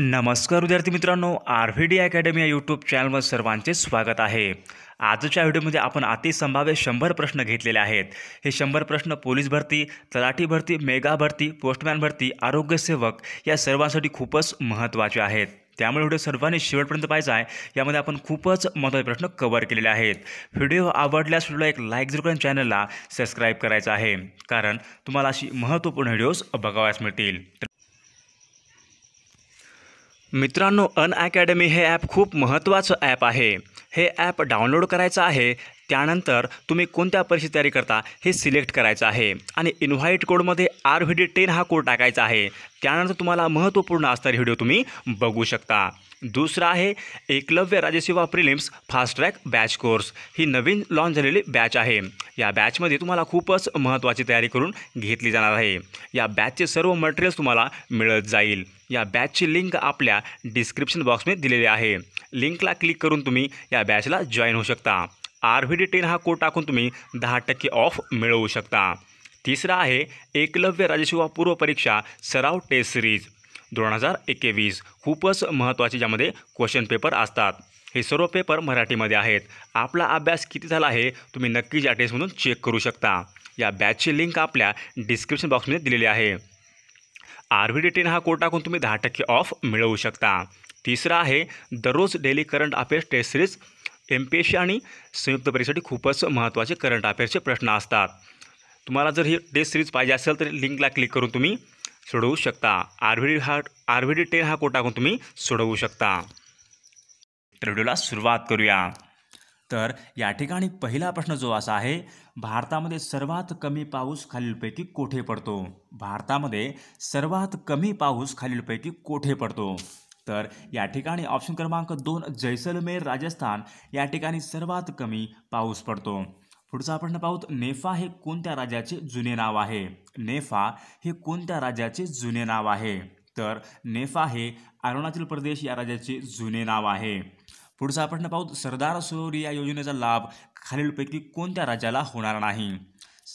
नमस्कार विद्यार्थी मित्रांनो आर व्ही डी अकॅडमी या यूट्यूब चॅनलवर सर्वांचे स्वागत आहे आजच्या व्हिडिओमध्ये आपण अतिसंभाव्य शंभर प्रश्न घेतलेले आहेत हे शंभर प्रश्न पोलीस भरती तलाठी भरती मेगा भरती पोस्टमॅन भरती आरोग्यसेवक या सर्वांसाठी खूपच महत्त्वाचे आहेत त्यामुळे व्हिडिओ सर्वांनी शेवटपर्यंत पाहायचा आहे यामध्ये आपण खूपच महत्त्वाचे प्रश्न कव्हर केलेले आहेत व्हिडिओ आवडल्यास व्हिडिओला एक लाईक जरूर करून चॅनलला सबस्क्राईब करायचं आहे कारण तुम्हाला अशी महत्त्वपूर्ण व्हिडिओज बघावयास मिळतील मित्रांनो अन अकॅडमी हे ॲप खूप महत्त्वाचं ॲप आहे हे ॲप डाउनलोड करायचं आहे त्यानंतर तुम्ही कोणत्या परीक्षेची तयारी करता हे सिलेक्ट करायचं आहे आणि इन्व्हाइट कोडमध्ये आर व्ही डी टेन हा कोड टाकायचा आहे त्यानंतर तुम्हाला महत्त्वपूर्ण असणारे व्हिडिओ तुम्ही बघू शकता दुसरा आहे Eklavya Rajseva prelims fast track batch course ही नवीन लॉन्च झालेली बॅच आहे या बॅचमध्ये तुम्हाला खूपच महत्त्वाची तयारी करून घेतली जाणार आहे या बॅचचे सर्व मटेरियल्स तुम्हाला मिळत जाईल या बॅचची लिंक आपल्या डिस्क्रिप्शन बॉक्समध्ये दिलेली आहे लिंकला क्लिक करून तुम्ही या बॅचला जॉईन होऊ शकता आर व्ही डी टेन हा कोड टाकून तुम्ही दहा टक्के ऑफ मिळवू शकता तिसरा आहे एकलव्य राजशिवा पूर्वपरीक्षा सराव टेस्ट सिरीज दोन हजार एकवीस खूपच महत्त्वाचे ज्यामध्ये क्वेश्चन पेपर असतात हे सर्व पेपर मराठीमध्ये आहेत आपला अभ्यास किती झाला आहे तुम्ही नक्कीच या टेस्टमधून चेक करू शकता या बॅचची लिंक आपल्या डिस्क्रिप्शन बॉक्समध्ये दिलेली आहे आर व्ही डी टेन हा कोड टाकून तुम्ही दहा टक्के ऑफ मिळवू शकता तिसरा आहे दररोज daily current affairs test series M P S C आणि संयुक्त परीक्षेसाठी खूपच महत्त्वाचे करंट अफेअर्सचे प्रश्न असतात तुम्हाला जर ही टेस्ट सिरीज पाहिजे असेल तर लिंकला क्लिक करून तुम्ही सोडवू शकता आरव्हीडी हा आरव्हीडी टेल हा कोटा तुम्ही सोडवू शकता तर व्हिडिओला सुरुवात करूया तर या ठिकाणी पहिला प्रश्न जो असा आहे भारतामध्ये सर्वात कमी पाऊस खालीलपैकी कोठे पडतो भारतामध्ये सर्वात कमी पाऊस खालीलपैकी कोठे पडतो तर या ठिकाणी ऑप्शन क्रमांक दोन जैसलमेर राजस्थान या ठिकाणी सर्वात कमी पाऊस पडतो पुढचं आपण पाहूत नेफा हे कोणत्या राज्याचे जुने नाव आहे नेफा हे कोणत्या राज्याचे जुने नाव आहे तर नेफा हे अरुणाचल प्रदेश या राज्याचे जुने नाव आहे पुढचा आपण पाहूत सरदार सरोवर या योजनेचा लाभ खालीलपैकी कोणत्या राज्याला होणार नाही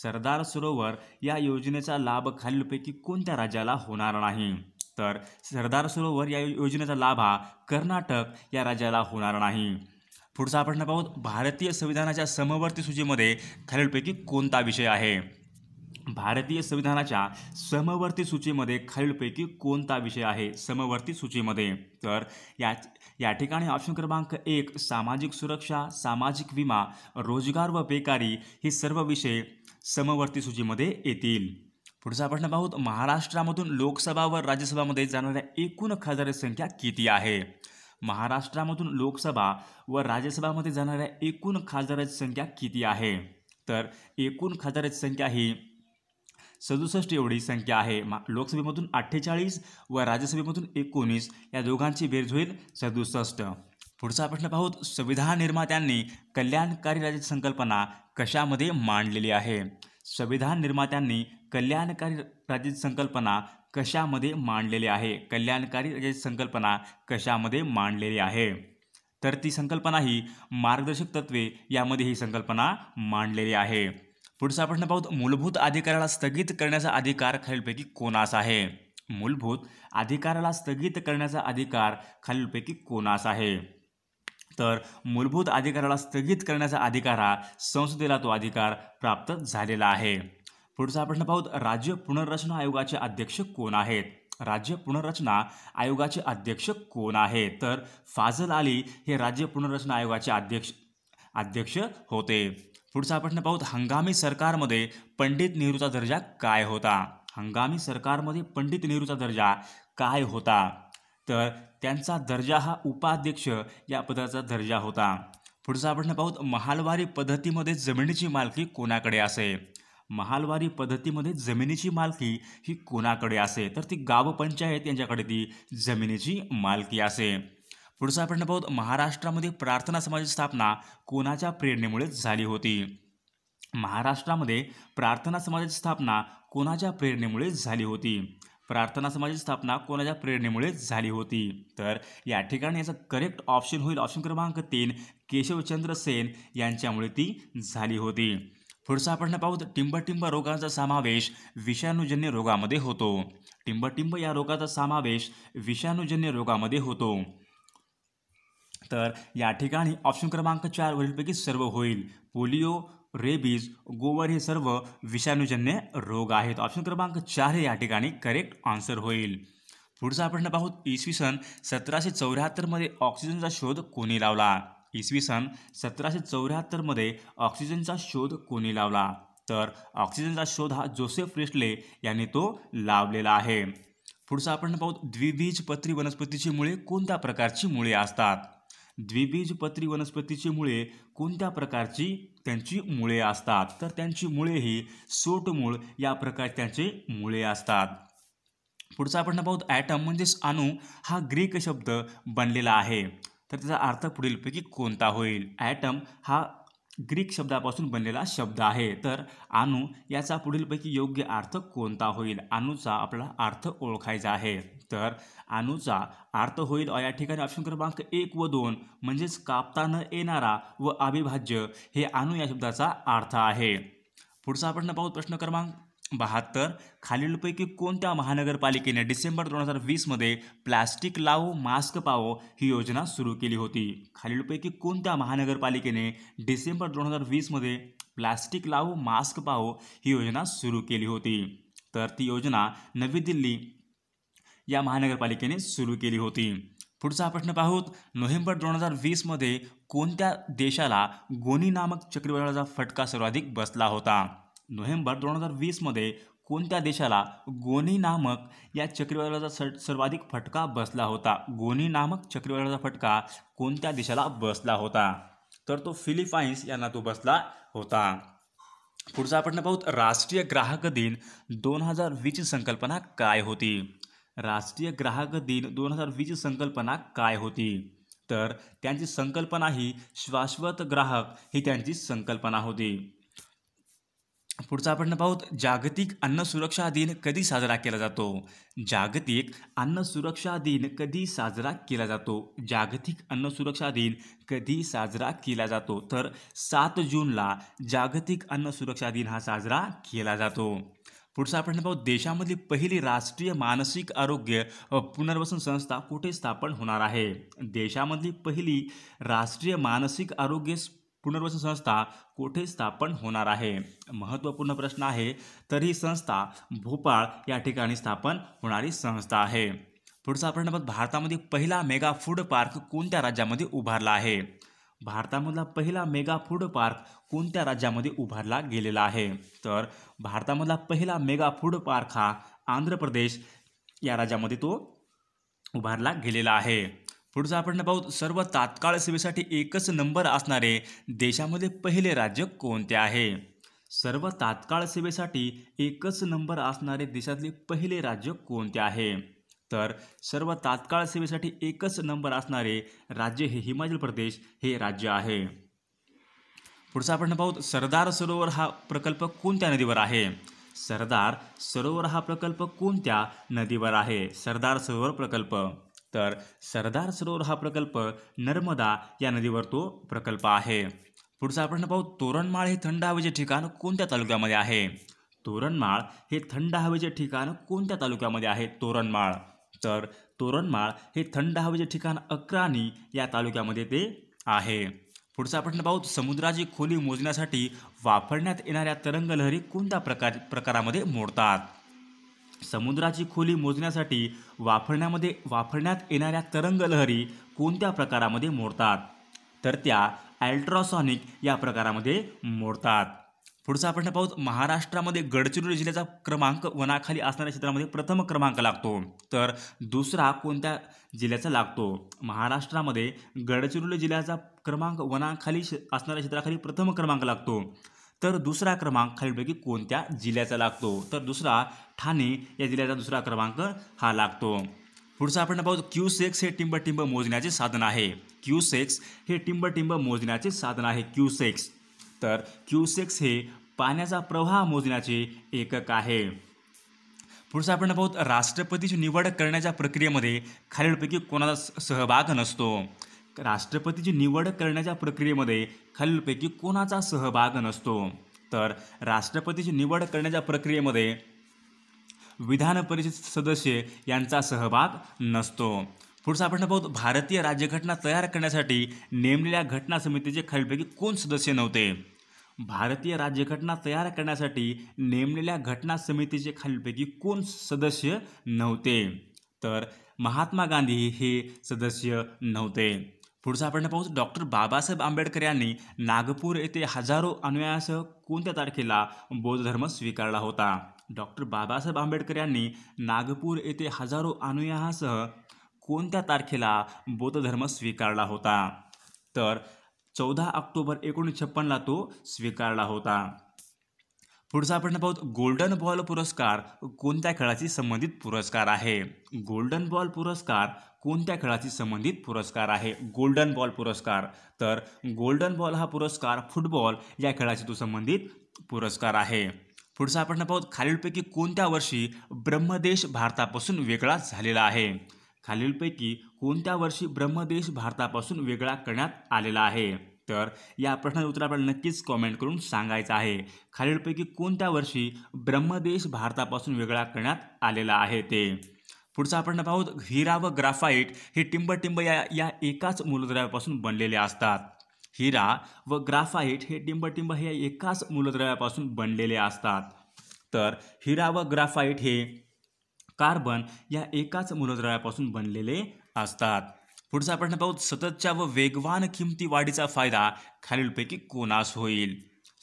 सरदार सरोवर या योजनेचा लाभ खालीलपैकी कोणत्या राज्याला होणार नाही तर सरदार सरोवर या योजनेचा लाभ हा कर्नाटक या राज्याला होणार नाही पुढचा आपण पाहू भारतीय संविधानाच्या समवर्ती सूचीमध्ये खालीलपैकी कोणता विषय आहे भारतीय संविधानाच्या समवर्ती सूचीमध्ये खालीलपैकी कोणता विषय आहे समवर्ती सूचीमध्ये तर या या ठिकाणी ऑप्शन क्रमांक एक सामाजिक सुरक्षा सामाजिक विमा रोजगार व बेकारी हे सर्व विषय समवर्ती सूचीमध्ये येतील पुढचा प्रश्न पाहूत महाराष्ट्रामधून लोकसभा व राज्यसभामध्ये जाणाऱ्या एकूण खासदारी संख्या किती आहे महाराष्ट्रामधून लोकसभा व राज्यसभामध्ये जाणाऱ्या एकूण खासदाराची संख्या किती आहे तर एकूण खासदारांची संख्या ही सदुसष्ट एवढी संख्या आहे मा लोकसभेमधून अठ्ठेचाळीस व राज्यसभेमधून एकोणीस या दोघांची बेरज होईल सदुसष्ट पुढचा प्रश्न पाहूत संविधान निर्मात्यांनी कल्याणकारी राज्याची संकल्पना कशामध्ये मांडलेली आहे संविधान निर्मात्यांनी कल्याणकारी राज्याची संकल्पना कशामध्ये मांडलेले आहे कल्याणकारी संकल्पना कशामध्ये मांडलेली आहे तर ती संकल्पना ही मार्गदर्शक तत्वे यामध्ये ही संकल्पना मांडलेली आहे पुढचा प्रश्न पाहू मूलभूत अधिकाराला स्थगित करण्याचा अधिकार खालीलपैकी कोणास आहे मूलभूत अधिकाराला स्थगित करण्याचा अधिकार खालीलपैकी कोणास आहे तर मूलभूत अधिकाराला स्थगित करण्याचा अधिकार हा संसदेला तो अधिकार प्राप्त झालेला आहे पुढचा प्रश्न पाहूत राज्य पुनर्रचना आयोगाचे अध्यक्ष कोण आहेत राज्य पुनर्रचना आयोगाचे अध्यक्ष कोण आहेत तर फाजल अली हे राज्य पुनर्रचना आयोगाचे अध्यक्ष अध्यक्ष होते पुढचा प्रश्न पाहूत हंगामी सरकारमध्ये पंडित नेहरूचा दर्जा काय होता हंगामी सरकारमध्ये पंडित नेहरूचा दर्जा काय होता तर त्यांचा दर्जा हा उपाध्यक्ष या पदाचा दर्जा होता पुढचा प्रश्न पाहूत महालवारी पद्धतीमध्ये जमिनीची मालकी कोणाकडे असे महालवारी पद्धतीमध्ये जमिनीची मालकी ही कोणाकडे असे तर ती गावपंचायत यांच्याकडे ती जमिनीची मालकी असे पुढचा प्रश्न पाहू महाराष्ट्रामध्ये प्रार्थना समाजाची स्थापना कोणाच्या प्रेरणेमुळे झाली होती महाराष्ट्रामध्ये प्रार्थना समाजाची स्थापना कोणाच्या प्रेरणेमुळे झाली होती प्रार्थना समाजाची स्थापना कोणाच्या प्रेरणेमुळे झाली होती तर या ठिकाणी याचा करेक्ट ऑप्शन होईल ऑप्शन क्रमांक तीन केशवचंद्र सेन यांच्यामुळे ती झाली होती पुढचं आपण पाहू टिंबटिंब रोगांचा समावेश विषाणूजन्य रोगामध्ये होतो टिंबटिंब या रोगाचा समावेश विषाणूजन्य रोगामध्ये होतो तर या ठिकाणी ऑप्शन क्रमांक चार वरीलपैकी सर्व होईल पोलिओ रेबीज गोवर हे सर्व विषाणूजन्य रोग आहेत ऑप्शन क्रमांक चार हे या ठिकाणी करेक्ट आन्सर होईल पुढचा आपण पाहू इसवी सन सतराशे चौऱ्याहत्तरमध्ये ऑक्सिजनचा शोध कोणी लावला इसवी सन सतराशे चौऱ्याहत्तरमध्ये ऑक्सिजनचा शोध कोणी लावला तर ऑक्सिजनचा शोध हा जोसेफ रिस्टले यांनी तो लावलेला आहे पुढचं आपण पाहू द्विबीजपत्री वनस्पतीची मुळे कोणत्या प्रकारची मुळे असतात द्विबीजपत्री वनस्पतीची मुळे कोणत्या प्रकारची त्यांची मुळे असतात तर त्यांची मुळे ही सोटमूळ या प्रकार त्यांचे मुळे असतात पुढचा आपण पाहू ॲटम म्हणजेच अणू हा ग्रीक शब्द बनलेला आहे तर त्याचा अर्थ पुढीलपैकी कोणता होईल ॲटम हा ग्रीक शब्दापासून बनलेला शब्द आहे तर अणु याचा पुढीलपैकी योग्य अर्थ कोणता होईल अणुचा आपला अर्थ ओळखायचा आहे तर अणुचा अर्थ होईल या ठिकाणी ऑप्शन क्रमांक एक व दोन म्हणजेच कापता न येणारा व अविभाज्य हे अणु या शब्दाचा अर्थ आहे पुढचा आपण पाहू प्रश्न क्रमांक बहात्तर खालीलपैकी कोणत्या महानगरपालिकेने डिसेंबर दोन हजार वीसमध्ये प्लास्टिक लावो मास्क पावो ही योजना सुरू केली होती खालीलपैकी कोणत्या महानगरपालिकेने डिसेंबर दोन हजार वीसमध्ये प्लास्टिक लावो मास्क पाहो ही योजना सुरू केली होती तर ती योजना नवी दिल्ली या महानगरपालिकेने सुरू केली होती पुढचा प्रश्न पाहूत नोव्हेंबर दोन हजार वीसमध्ये कोणत्या देशाला गोनी नामक चक्रीवादळाचा फटका सर्वाधिक बसला होता नोव्हेंबर दोन हजार वीसमध्ये कोणत्या देशाला गोनी नामक या चक्रीवादळाचा सर्वाधिक फटका बसला होता गोनी नामक चक्रीवादळाचा फटका कोणत्या देशाला बसला होता तर तो फिलिपाईन्स यांना तो बसला होता पुढचा आपण पाहूत राष्ट्रीय ग्राहक दिन दोन हजार वीसची संकल्पना काय होती राष्ट्रीय ग्राहक दिन दोन हजार वीसची संकल्पना काय होती तर त्यांची संकल्पना ही शाश्वत ग्राहक ही त्यांची संकल्पना होती पुढचा प्रश्न पाहूत जागतिक अन्न सुरक्षा दिन कधी साजरा केला जातो जागतिक अन्न सुरक्षा दिन कधी साजरा केला जातो जागतिक अन्न सुरक्षा दिन कधी साजरा केला जातो तर सात जूनला जागतिक अन्न सुरक्षा दिन हा साजरा केला जातो पुढचा प्रश्न पाहू देशामधली पहिली राष्ट्रीय मानसिक आरोग्य पुनर्वसन संस्था कुठे स्थापन होणार आहे देशामधली पहिली राष्ट्रीय मानसिक आरोग्य पुनर्वसन संस्था कोठे स्थापन होणार आहे महत्त्वपूर्ण प्रश्न आहे तर ही संस्था भोपाळ या ठिकाणी स्थापन होणारी संस्था आहे पुढचा प्रश्न भारतामध्ये पहिला मेगा फूड पार्क कोणत्या राज्यामध्ये उभारला आहे भारतामधला पहिला मेगा फूड पार्क कोणत्या राज्यामध्ये उभारला गेलेला आहे तर भारतामधला पहिला मेगा फूड पार्क हा आंध्र प्रदेश या राज्यामध्ये तो उभारला गेलेला आहे पुढचा आपण पाहू सर्व तात्काळ सेवेसाठी एकच नंबर असणारे देशामध्ये पहिले राज्य कोणते आहे सर्व तात्काळ सेवेसाठी एकच नंबर असणारे देशातले पहिले राज्य कोणते आहे तर सर्व तात्काळ सेवेसाठी एकच नंबर असणारे राज्य हे हिमाचल प्रदेश हे राज्य आहे पुढचा आपण पाहू सरदार सरोवर हा प्रकल्प कोणत्या नदीवर आहे सरदार सरोवर हा प्रकल्प कोणत्या नदीवर आहे सरदार सरोवर प्रकल्प तर सरदार सरोवर हा प्रकल्प नर्मदा या नदीवर तो प्रकल्प आहे पुढचा प्रश्न पाहू तोरणमाळ हे थंड हवेचे ठिकाण कोणत्या तालुक्यामध्ये आहे तोरणमाळ हे थंड हवेचे ठिकाण कोणत्या तालुक्यामध्ये आहे तोरणमाळ तर तोरणमाळ हे थंड हवेचे ठिकाण अक्राणी या तालुक्यामध्ये ते आहे पुढचा प्रश्न पाहू समुद्राची खोली मोजण्यासाठी वापरण्यात येणाऱ्या तरंगलहरी कोणत्या प्रकार प्रकारामध्ये मोडतात समुद्राची खोली मोजण्यासाठी वापरण्यामध्ये वापरण्यात येणाऱ्या तरंगलहरी कोणत्या प्रकारामध्ये मोडतात तर त्या अल्ट्रासॉनिक या प्रकारामध्ये मोडतात पुढचा आपण पाहू महाराष्ट्रामध्ये गडचिरोली जिल्ह्याचा क्रमांक वनाखाली असणाऱ्या क्षेत्रामध्ये प्रथम क्रमांक लागतो तर दुसरा कोणत्या जिल्ह्याचा लागतो महाराष्ट्रामध्ये गडचिरोली जिल्ह्याचा क्रमांक वनाखाली असणाऱ्या क्षेत्राखाली प्रथम क्रमांक लागतो तर दुसरा क्रमांक खालीलपैकी कोणत्या जिल्ह्याचा लागतो तर दुसरा ठाणे या जिल्ह्याचा दुसरा क्रमांक हा लागतो पुढचं आपण पाहू क्यू सेक्स हे टिंब टिंब मोजण्याचे साधन आहे क्यू सेक्स हे टिंब टिंब मोजण्याचे साधन आहे क्यू सेक्स तर क्यू सेक्स हे पाण्याचा प्रवाह मोजण्याचे एकक आहे पुढचं आपण पाहू राष्ट्रपतीची निवड करण्याच्या प्रक्रियेमध्ये खालीलपैकी कोणाचा सहभाग नसतो राष्ट्रपतीची निवड करण्याच्या प्रक्रियेमध्ये खालीलपैकी कोणाचा सहभाग नसतो तर राष्ट्रपतीची निवड करण्याच्या प्रक्रियेमध्ये विधान परिषद सदस्य यांचा सहभाग नसतो पुढचा आपण पाहतो भारतीय राज्यघटना तयार करण्यासाठी नेमलेल्या घटना समितीचे खालीलपैकी कोण सदस्य नव्हते भारतीय राज्यघटना तयार करण्यासाठी नेमलेल्या घटना समितीचे खालीलपैकी कोण सदस्य नव्हते तर महात्मा गांधी हे सदस्य नव्हते पुढचा आपण पाहू डॉक्टर बाबासाहेब आंबेडकर यांनी नागपूर येथे हजारो अनुयायासह कोणत्या तारखेला बौद्ध धर्म स्वीकारला होता डॉक्टर बाबासाहेब आंबेडकर यांनी नागपूर येथे हजारो अनुयायासह कोणत्या तारखेला बौद्ध धर्म स्वीकारला होता तर चौदा ऑक्टोबर एकोणीस छप्पनला तो स्वीकारला होता पुढचा आपण पाहू गोल्डन बॉल पुरस्कार कोणत्या खेळाशी संबंधित पुरस्कार आहे गोल्डन बॉल पुरस्कार कोणत्या खेळाशी संबंधित पुरस्कार आहे गोल्डन बॉल पुरस्कार तर गोल्डन बॉल हा पुरस्कार फुटबॉल या खेळाशी तो संबंधित पुरस्कार आहे पुढचा आपण पाहूत खालीलपैकी कोणत्या वर्षी ब्रह्मदेश भारतापासून वेगळा झालेला आहे खालीलपैकी कोणत्या वर्षी ब्रह्मदेश भारतापासून वेगळा करण्यात आलेला आहे तर या प्रश्नाचं उत्तर आपल्याला नक्कीच कॉमेंट करून सांगायचं आहे खालीलपैकी कोणत्या वर्षी ब्रह्मदेश भारतापासून वेगळा करण्यात आलेला आहे ते पुढचा आपण पाहू हिरा व ग्राफाईट हे टिंबटिंब या या एकाच मूलद्रव्यापासून बनलेले असतात हिरा व ग्राफाईट हे टिंबटिंब हे एकाच मूलद्रव्यापासून बनलेले असतात तर हिरा व ग्राफाईट हे कार्बन या एकाच मूलद्रव्यापासून बनलेले असतात पुढचा प्रश्न पाहू सततच्या व वेगवान किमती वाढीचा फायदा खालीलपैकी कोणास होईल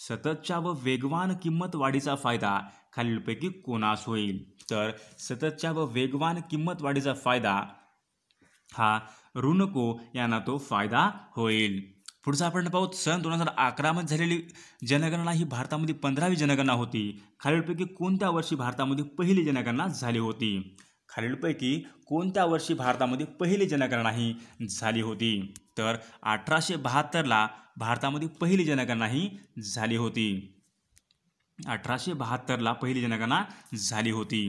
सततच्या व वेगवान किंमत वाढीचा फायदा खालीलपैकी कोणास होईल तर सततच्या व वेगवान किंमत वाढीचा फायदा हा ऋणको यांना तो फायदा होईल पुढचा आपण पाहू सन दोन हजार अकरामध्ये झालेली जनगणना ही भारतामध्ये पंधरावी जनगणना होती खालीलपैकी कोणत्या वर्षी भारतामध्ये पहिली जनगणना झाली होती खालीलपैकी कोणत्या वर्षी भारतामध्ये पहिली ही झाली होती तर अठराशे बहात्तरला भारतामध्ये पहिली जनगणना ही झाली होती अठराशे बहात्तरला पहिली जनगणना झाली होती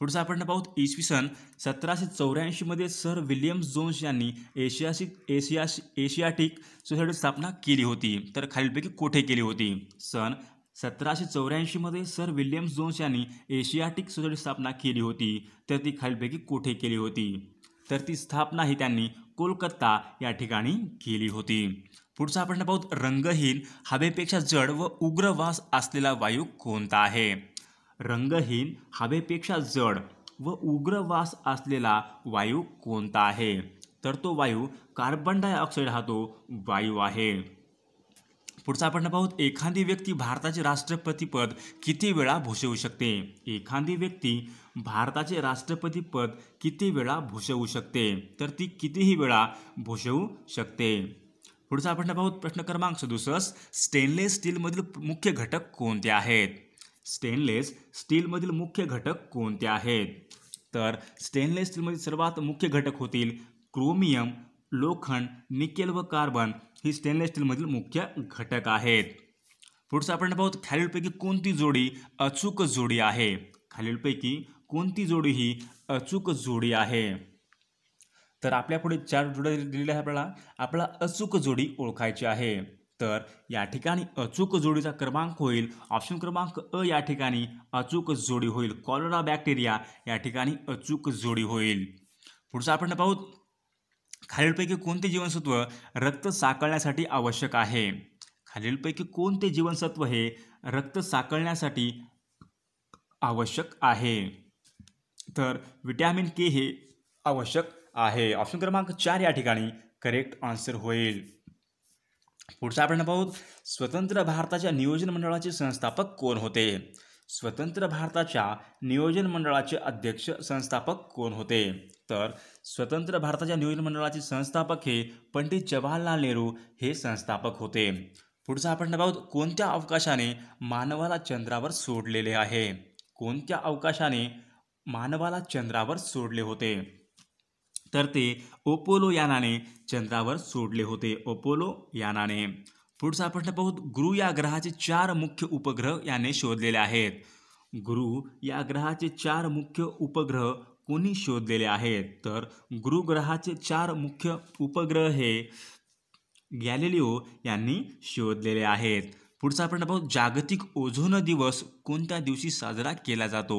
पुढचा आपण पाहूत इसवी सन सतराशे चौऱ्याऐंशीमध्ये सर विलियम जोन्स यांनी एशियासिक एशिया एशियाटिक सोसायटी स्थापना केली होती तर खालीलपैकी कोठे केली होती सन सतराशे चौऱ्याऐंशीमध्ये सर विल्यम्स जोन्स यांनी एशियाटिक सोसायटी स्थापना केली होती तर ती खालीपैकी कोठे केली होती तर ती स्थापना ही त्यांनी कोलकाता या ठिकाणी केली होती पुढचा प्रश्न पाहू रंगहीन हवेपेक्षा जड व उग्र वास असलेला वायू कोणता आहे रंगहीन हवेपेक्षा जड व उग्र वास असलेला वायू कोणता आहे तर तो वायू कार्बन डायऑक्साईड हा तो वायू आहे पुढचा आपण पाहूत एखादी व्यक्ती भारताचे राष्ट्रपतीपद किती वेळा भूषवू शकते एखादी व्यक्ती भारताचे राष्ट्रपती पद किती वेळा भूषवू शकते तर ती कितीही वेळा भूषवू शकते पुढचा आपण पाहू प्रश्न क्रमांक सदुसष्ट स्टेनलेस स्टीलमधील मुख्य घटक कोणते आहेत स्टेनलेस स्टीलमधील मुख्य घटक कोणते आहेत तर स्टेनलेस स्टीलमधील सर्वात मुख्य घटक होतील क्रोमियम लोखंड निकेल व कार्बन ही स्टेनलेस स्टीलमधील मुख्य घटक आहेत पुढचं आपण पाहू खालीलपैकी कोणती जोडी अचूक जोडी आहे खालीलपैकी कोणती जोडी ही अचूक जोडी आहे तर आपल्यापुढे चार जोड्या दिलेल्या आहेत आपल्याला आपला अचूक जोडी ओळखायची आहे तर या ठिकाणी अचूक जोडीचा क्रमांक होईल ऑप्शन क्रमांक अ या ठिकाणी अचूक जोडी होईल कॉलोरा बॅक्टेरिया या ठिकाणी अचूक जोडी होईल पुढचं आपण पाहू खालीलपैकी कोणते जीवनसत्व रक्त साकळण्यासाठी आवश्यक आहे खालीलपैकी कोणते जीवनसत्व हे रक्त साकळण्यासाठी आवश्यक आहे तर विटॅमिन के हे आवश्यक आहे ऑप्शन क्रमांक चार या ठिकाणी करेक्ट आन्सर होईल पुढचा आपण पाहू स्वतंत्र भारताच्या नियोजन मंडळाचे संस्थापक कोण होते स्वतंत्र भारताच्या नियोजन मंडळाचे अध्यक्ष संस्थापक कोण होते तर स्वतंत्र भारताच्या नियोजन मंडळाचे संस्थापक हे पंडित जवाहरलाल नेहरू हे संस्थापक होते पुढचा आपण आहोत कोणत्या अवकाशाने मानवाला चंद्रावर सोडलेले आहे कोणत्या अवकाशाने मानवाला चंद्रावर सोडले होते तर ते ओपोलो यानाने चंद्रावर सोडले होते ओपोलो यानाने पुढचा प्रश्न पाहू गुरु या ग्रहाचे चार मुख्य उपग्रह याने शोधलेले आहेत गुरु या ग्रहाचे चार मुख्य उपग्रह कोणी शोधलेले आहेत तर गुरुग्रहाचे चार मुख्य उपग्रह हे गॅलेलिओ यांनी शोधलेले आहेत पुढचा आपण पाहू जागतिक ओझोन दिवस कोणत्या दिवशी साजरा केला जातो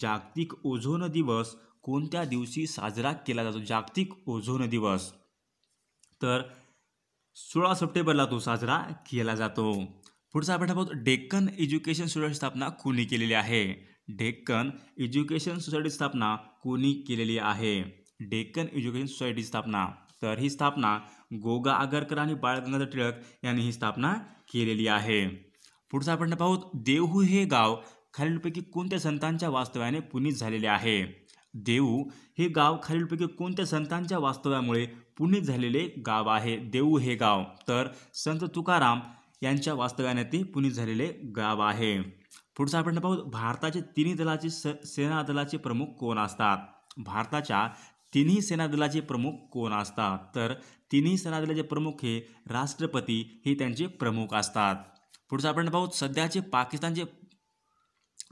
जागतिक ओझोन दिवस कोणत्या दिवशी साजरा केला जातो जागतिक ओझोन दिवस तर सोळा सप्टेंबरला तो साजरा केला जातो पुढचा आपण पाहू डेक्कन एज्युकेशन सोसायटी स्थापना कोणी केलेली आहे डेक्कन एज्युकेशन सोसायटी स्थापना कोणी केलेली आहे डेक्कन एज्युकेशन सोसायटी स्थापना तर ही स्थापना गोगा आगरकर आणि बाळगंगाधर टिळक यांनी ही स्थापना केलेली आहे पुढचा आपण पाहू देहू हे गाव खालीलपैकी कोणत्या संतांच्या वास्तव्याने पुनीत झालेले आहे देऊ हे गाव खालीलपैकी कोणत्या संतांच्या वास्तव्यामुळे पुनीत झालेले गाव आहे देऊ हे गाव तर संत तुकाराम यांच्या वास्तव्याने ते पुनीत झालेले गाव आहे पुढचा आपण पाहू भारताचे तिन्ही दलाचे स सेना दलाचे प्रमुख कोण असतात भारताच्या तिन्ही सेनादलाचे प्रमुख कोण असतात तर तिन्ही सेनादलाचे प्रमुख हे राष्ट्रपती हे त्यांचे प्रमुख असतात पुढचं आपण पाहू सध्याचे पाकिस्तानचे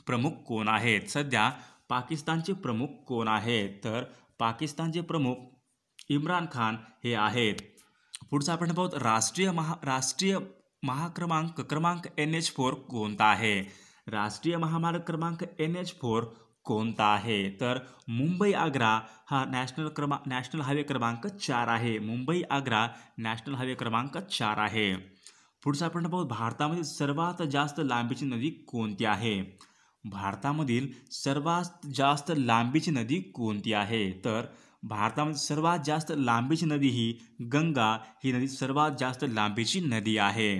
प्रमुख कोण आहेत सध्या पाकिस्तानचे प्रमुख कोण आहेत तर पाकिस्तानचे प्रमुख इम्रान खान हे आहेत पुढचं आपण पाहू राष्ट्रीय महा राष्ट्रीय महाक्रमांक क्रमांक एन एच फोर कोणता आहे राष्ट्रीय महामार्ग क्रमांक एन एच फोर कोणता आहे तर मुंबई आग्रा हा नॅशनल क्रमा नॅशनल हायवे क्रमांक चार आहे मुंबई आग्रा नॅशनल हायवे क्रमांक चार आहे पुढचा प्रश्न पाहू भारतामध्ये सर्वात जास्त लांबीची नदी कोणती आहे भारतामधील सर्वात जास्त लांबीची नदी कोणती आहे तर भारतामध्ये सर्वात जास्त लांबीची नदी ही गंगा ही नदी सर्वात जास्त लांबीची नदी आहे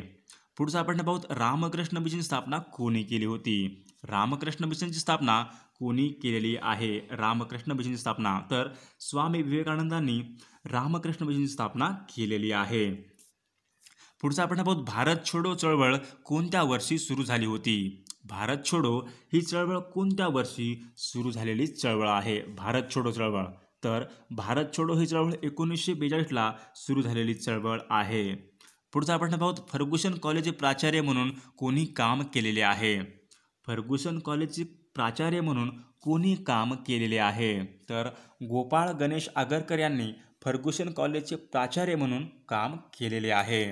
पुढचं आपण पाहूत रामकृष्ण मिशन स्थापना कोणी केली होती रामकृष्ण मिशनची स्थापना कोणी केलेली आहे रामकृष्ण मिशनची स्थापना तर स्वामी विवेकानंदांनी रामकृष्ण मिशनची स्थापना केलेली आहे पुढचं आपण पाहूत भारत छोडो चळवळ कोणत्या वर्षी सुरू झाली होती भारत छोडो ही चळवळ कोणत्या वर्षी सुरू झालेली चळवळ आहे भारत छोडो चळवळ तर भारत छोडो ही चळवळ एकोणीसशे बेचाळीसला सुरू झालेली चळवळ आहे पुढचा आपण पाहू फर्गुसन कॉलेजचे प्राचार्य म्हणून कोणी काम केलेले आहे फर्गुसन कॉलेजचे प्राचार्य म्हणून कोणी काम केलेले आहे तर गोपाळ गणेश आगरकर यांनी फर्गुसन कॉलेजचे प्राचार्य म्हणून काम केलेले आहे